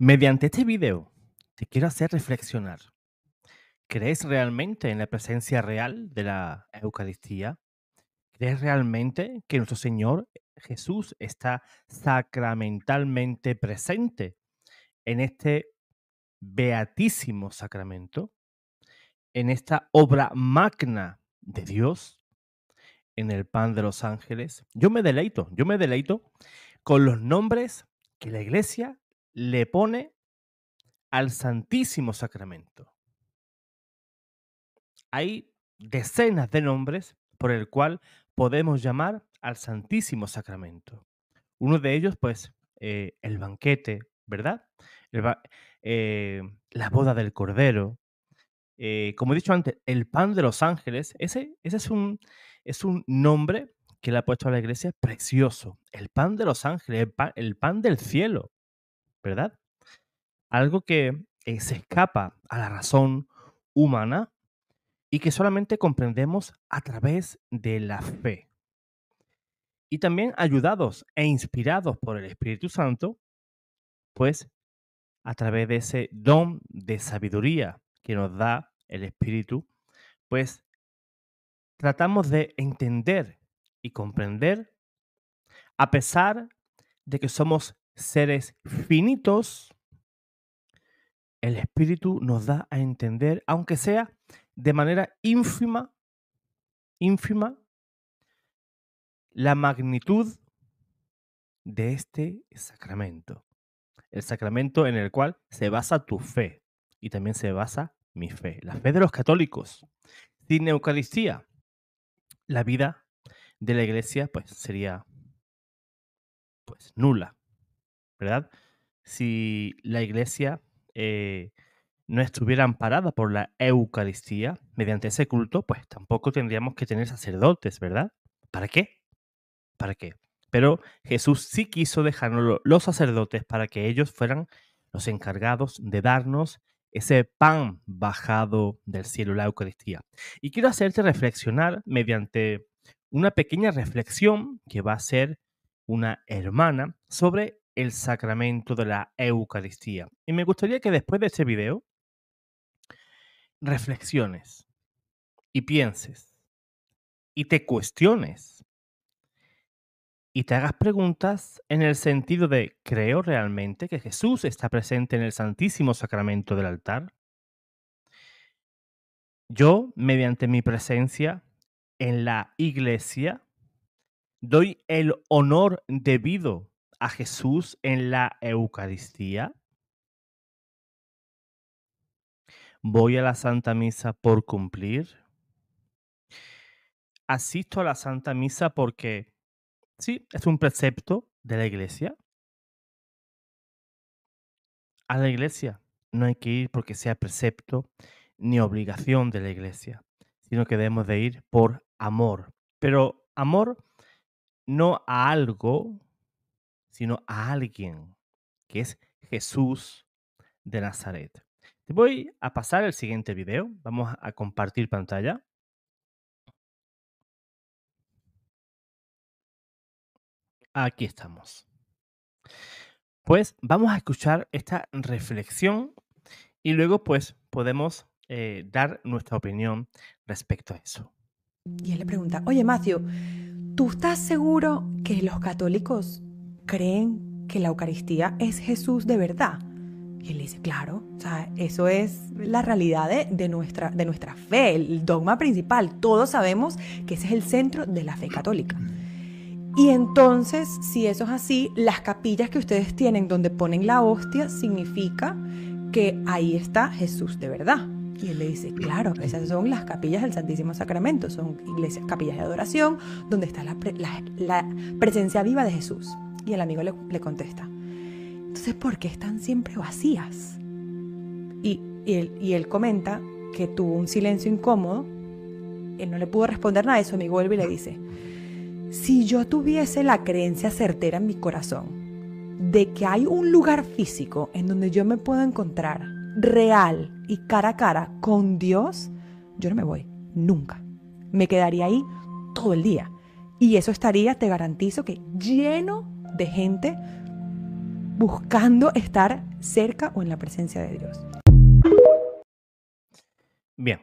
Mediante este video, te quiero hacer reflexionar ¿Crees realmente en la presencia real de la Eucaristía? ¿Crees realmente que nuestro Señor Jesús está sacramentalmente presente en este beatísimo sacramento, en esta obra magna de Dios, en el pan de los ángeles? Yo me deleito, yo me deleito con los nombres que la iglesia le pone al Santísimo Sacramento hay decenas de nombres por el cual podemos llamar al Santísimo Sacramento. Uno de ellos, pues, eh, el banquete, ¿verdad? Eh, la boda del Cordero. Eh, como he dicho antes, el pan de los ángeles, ese, es, un, es un nombre que le ha puesto a la iglesia precioso. El pan de los ángeles, el pan del cielo, ¿verdad? Algo que se escapa a la razón humana y que solamente comprendemos a través de la fe. Y también ayudados e inspirados por el Espíritu Santo, pues a través de ese don de sabiduría que nos da el Espíritu, pues tratamos de entender y comprender, a pesar de que somos seres finitos, el Espíritu nos da a entender, aunque sea de manera ínfima, ínfima, la magnitud de este sacramento. El sacramento en el cual se basa tu fe y también se basa mi fe, la fe de los católicos. Sin Eucaristía, la vida de la iglesia pues sería pues nula, ¿verdad? Si la iglesia eh, no estuviera amparada por la Eucaristía, mediante ese culto, pues tampoco tendríamos que tener sacerdotes, ¿verdad? ¿Para qué? ¿Para qué? Pero Jesús sí quiso dejarnos los sacerdotes para que ellos fueran los encargados de darnos ese pan bajado del cielo, la Eucaristía. Y quiero hacerte reflexionar mediante una pequeña reflexión que va a ser una hermana sobre el sacramento de la Eucaristía. Y me gustaría que después de este video reflexiones y pienses y te cuestiones y te hagas preguntas en el sentido de, ¿creo realmente que Jesús está presente en el Santísimo Sacramento del altar? Yo, mediante mi presencia en la iglesia, doy el honor debido a Jesús en la Eucaristía. voy a la Santa Misa por cumplir, asisto a la Santa Misa porque, sí, es un precepto de la iglesia. A la iglesia no hay que ir porque sea precepto ni obligación de la iglesia, sino que debemos de ir por amor. Pero amor no a algo, sino a alguien, que es Jesús de Nazaret. Te voy a pasar el siguiente video. Vamos a compartir pantalla. Aquí estamos. Pues vamos a escuchar esta reflexión y luego pues podemos eh, dar nuestra opinión respecto a eso. Y él le pregunta, oye Macio, ¿tú estás seguro que los católicos creen que la Eucaristía es Jesús de verdad? Y él dice, claro, o sea, eso es la realidad de, nuestra, de nuestra fe, el dogma principal. Todos sabemos que ese es el centro de la fe católica. Y entonces, si eso es así, las capillas que ustedes tienen donde ponen la hostia significa que ahí está Jesús de verdad. Y él le dice, claro, esas son las capillas del Santísimo Sacramento, son iglesias, capillas de adoración, donde está la, presencia viva de Jesús. Y el amigo le contesta, entonces, ¿por qué están siempre vacías? Y, él, comenta que tuvo un silencio incómodo. Él no le pudo responder nada a su amigo vuelve y le dice, si yo tuviese la creencia certera en mi corazón de que hay un lugar físico en donde yo me puedo encontrar real y cara a cara con Dios, yo no me voy, nunca. Me quedaría ahí todo el día. Y eso estaría, te garantizo, que lleno de gente buscando estar cerca o en la presencia de Dios. Bien.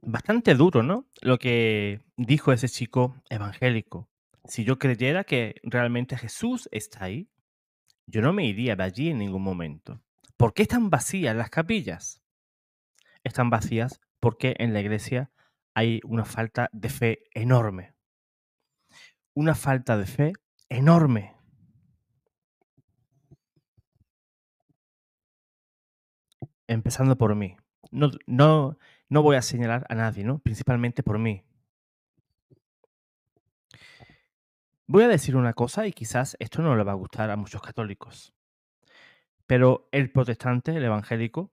Bastante duro, ¿no? Lo que dijo ese chico evangélico. Si yo creyera que realmente Jesús está ahí, yo no me iría de allí en ningún momento. ¿Por qué están vacías las capillas? Están vacías porque en la iglesia hay una falta de fe enorme. Una falta de fe enorme. Empezando por mí. No, no, voy a señalar a nadie, ¿no? Principalmente por mí. Voy a decir una cosa y quizás esto no le va a gustar a muchos católicos. Pero el protestante, el evangélico,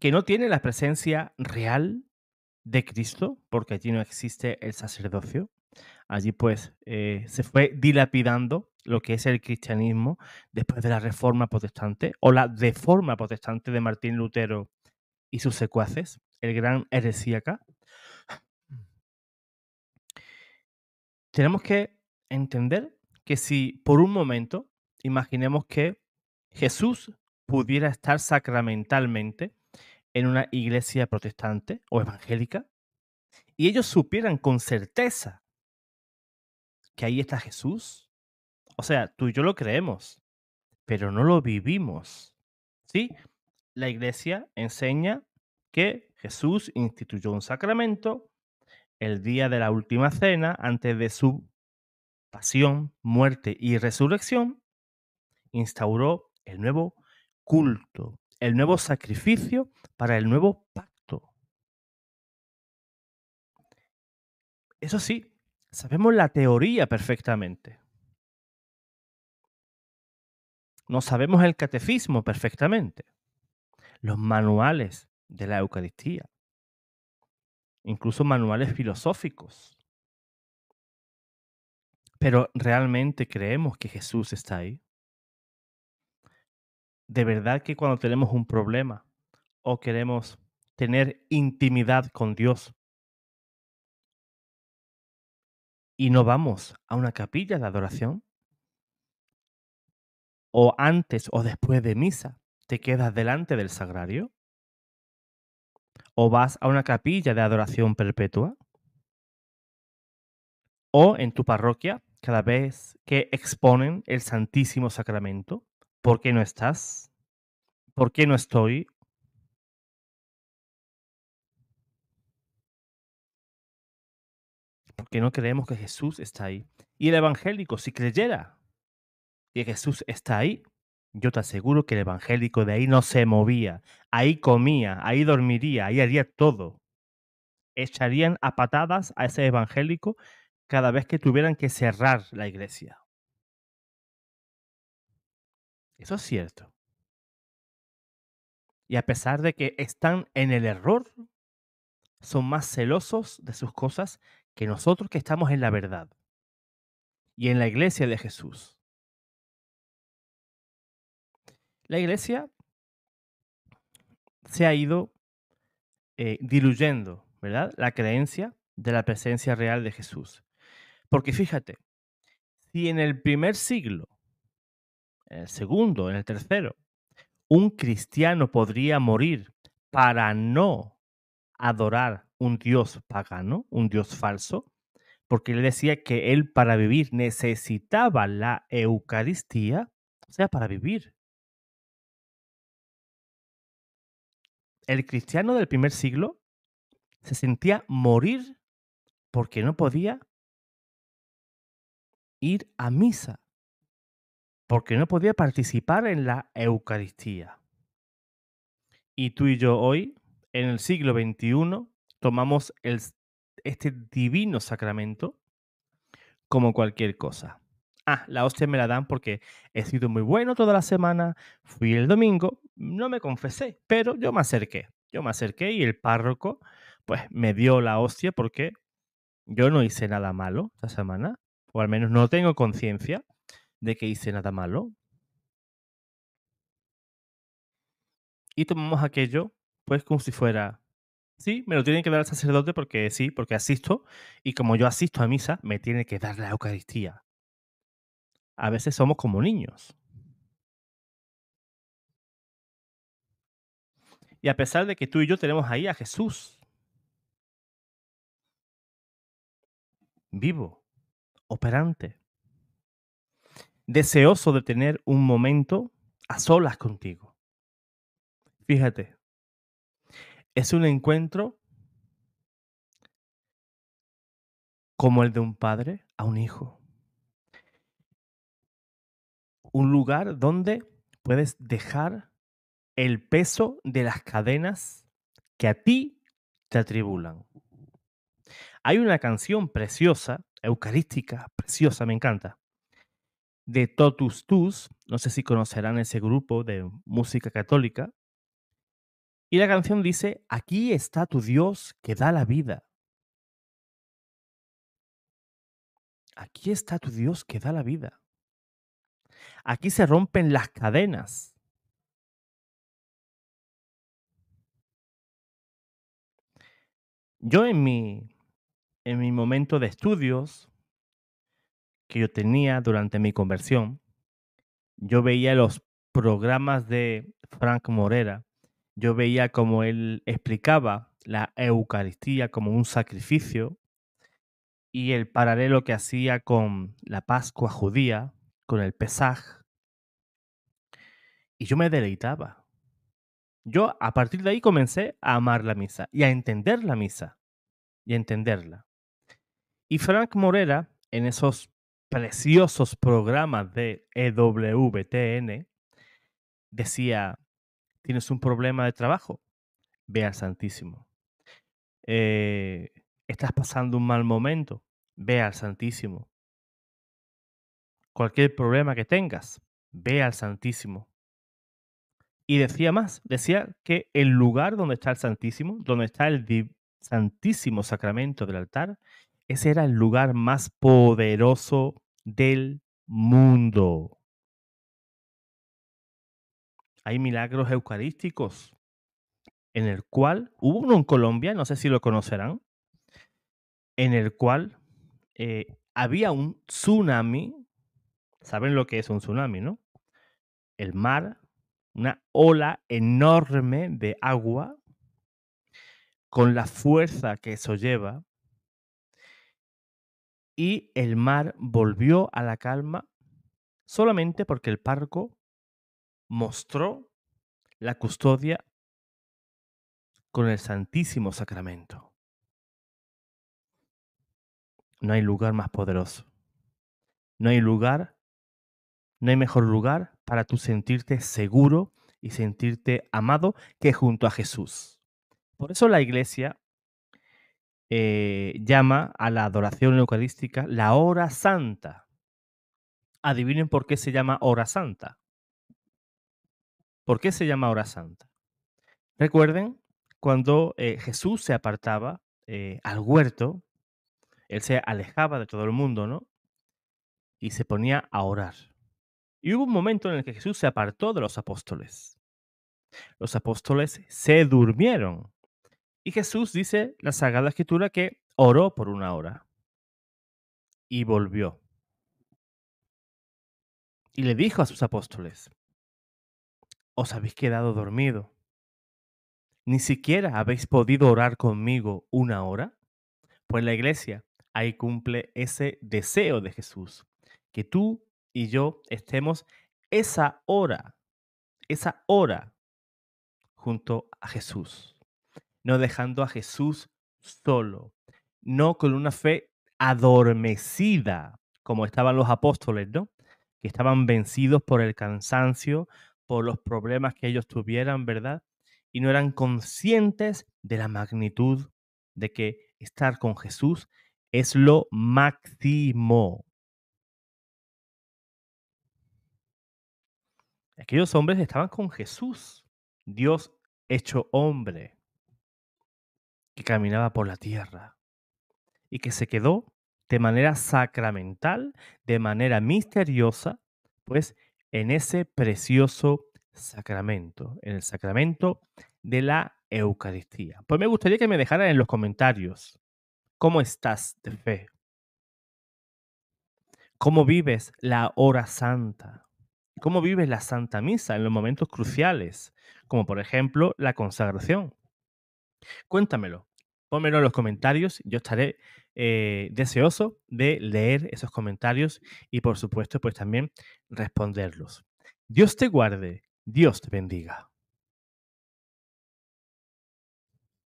que no tiene la presencia real de Cristo, porque allí no existe el sacerdocio, Allí pues eh, se fue dilapidando lo que es el cristianismo después de la reforma protestante o la deforma protestante de Martín Lutero y sus secuaces, el gran heresíaca. Tenemos que entender que si por un momento imaginemos que Jesús pudiera estar sacramentalmente en una iglesia protestante o evangélica y ellos supieran con certeza que ahí está Jesús? O sea, tú y yo lo creemos, pero no lo vivimos. ¿Sí? La iglesia enseña que Jesús instituyó un sacramento el día de la última cena, antes de su pasión, muerte y resurrección, instauró el nuevo culto, el nuevo sacrificio para el nuevo pacto. Eso sí, Sabemos la teoría perfectamente. No sabemos el catecismo perfectamente. Los manuales de la Eucaristía. Incluso manuales filosóficos. Pero realmente creemos que Jesús está ahí. De verdad que cuando tenemos un problema o queremos tener intimidad con Dios, y no vamos a una capilla de adoración? ¿O antes o después de misa te quedas delante del sagrario? ¿O vas a una capilla de adoración perpetua? ¿O en tu parroquia, cada vez que exponen el Santísimo Sacramento, por qué no estás? ¿Por qué no estoy? porque no creemos que Jesús está ahí. Y el evangélico, si creyera que Jesús está ahí, yo te aseguro que el evangélico de ahí no se movía, ahí comía, ahí dormiría, ahí haría todo. Echarían a patadas a ese evangélico cada vez que tuvieran que cerrar la iglesia. Eso es cierto. Y a pesar de que están en el error, son más celosos de sus cosas que nosotros que estamos en la verdad y en la iglesia de Jesús, la iglesia se ha ido eh, diluyendo, ¿verdad? La creencia de la presencia real de Jesús. Porque fíjate, si en el primer siglo, en el segundo, en el tercero, un cristiano podría morir para no adorar un dios pagano, un dios falso, porque él decía que él para vivir necesitaba la Eucaristía, o sea, para vivir. El cristiano del primer siglo se sentía morir porque no podía ir a misa, porque no podía participar en la Eucaristía. Y tú y yo hoy, en el siglo XXI, tomamos este divino sacramento como cualquier cosa. Ah, la hostia me la dan porque he sido muy bueno toda la semana, fui el domingo, no me confesé, pero yo me acerqué. Yo me acerqué y el párroco pues me dio la hostia porque yo no hice nada malo esta semana, o al menos no tengo conciencia de que hice nada malo. Y tomamos aquello pues como si fuera Sí, me lo tienen que dar el sacerdote porque sí, porque asisto. Y como yo asisto a misa, me tiene que dar la Eucaristía. A veces somos como niños. Y a pesar de que tú y yo tenemos ahí a Jesús, vivo, operante, deseoso de tener un momento a solas contigo. Fíjate, es un encuentro como el de un padre a un hijo. Un lugar donde puedes dejar el peso de las cadenas que a ti te atribulan. Hay una canción preciosa, eucarística, preciosa, me encanta, de Totus Tus, no sé si conocerán ese grupo de música católica, y la canción dice, aquí está tu Dios que da la vida. Aquí está tu Dios que da la vida. Aquí se rompen las cadenas. Yo en mi, en mi momento de estudios que yo tenía durante mi conversión, yo veía los programas de Frank Morera yo veía como él explicaba la Eucaristía como un sacrificio y el paralelo que hacía con la Pascua judía, con el Pesaj. Y yo me deleitaba. Yo a partir de ahí comencé a amar la misa y a entender la misa y a entenderla. Y Frank Morera, en esos preciosos programas de EWTN, decía, tienes un problema de trabajo, ve al Santísimo. Eh, estás pasando un mal momento, ve al Santísimo. Cualquier problema que tengas, ve al Santísimo. Y decía más, decía que el lugar donde está el Santísimo, donde está el Santísimo Sacramento del altar, ese era el lugar más poderoso del mundo hay milagros eucarísticos, en el cual hubo uno en Colombia, no sé si lo conocerán, en el cual eh, había un tsunami. ¿Saben lo que es un tsunami, no? El mar, una ola enorme de agua con la fuerza que eso lleva. Y el mar volvió a la calma solamente porque el barco mostró la custodia con el Santísimo Sacramento. No hay lugar más poderoso. No hay lugar, no hay mejor lugar para tú sentirte seguro y sentirte amado que junto a Jesús. Por eso la iglesia eh, llama a la adoración eucarística la hora santa. Adivinen por qué se llama hora santa. ¿Por qué se llama hora santa? Recuerden, cuando eh, Jesús se apartaba eh, al huerto, él se alejaba de todo el mundo, ¿no? Y se ponía a orar. Y hubo un momento en el que Jesús se apartó de los apóstoles. Los apóstoles se durmieron. Y Jesús dice la Sagrada Escritura que oró por una hora. Y volvió. Y le dijo a sus apóstoles, os habéis quedado dormido. Ni siquiera habéis podido orar conmigo una hora. Pues la iglesia ahí cumple ese deseo de Jesús, que tú y yo estemos esa hora, esa hora junto a Jesús, no dejando a Jesús solo, no con una fe adormecida, como estaban los apóstoles, ¿no? Que estaban vencidos por el cansancio, los problemas que ellos tuvieran, ¿verdad? Y no eran conscientes de la magnitud de que estar con Jesús es lo máximo. Aquellos hombres estaban con Jesús, Dios hecho hombre, que caminaba por la tierra y que se quedó de manera sacramental, de manera misteriosa, pues en ese precioso sacramento, en el sacramento de la Eucaristía. Pues me gustaría que me dejaran en los comentarios cómo estás de fe, cómo vives la hora santa, cómo vives la Santa Misa en los momentos cruciales, como por ejemplo la consagración. Cuéntamelo, Pónmelo en los comentarios. Yo estaré eh, deseoso de leer esos comentarios y, por supuesto, pues también responderlos. Dios te guarde. Dios te bendiga.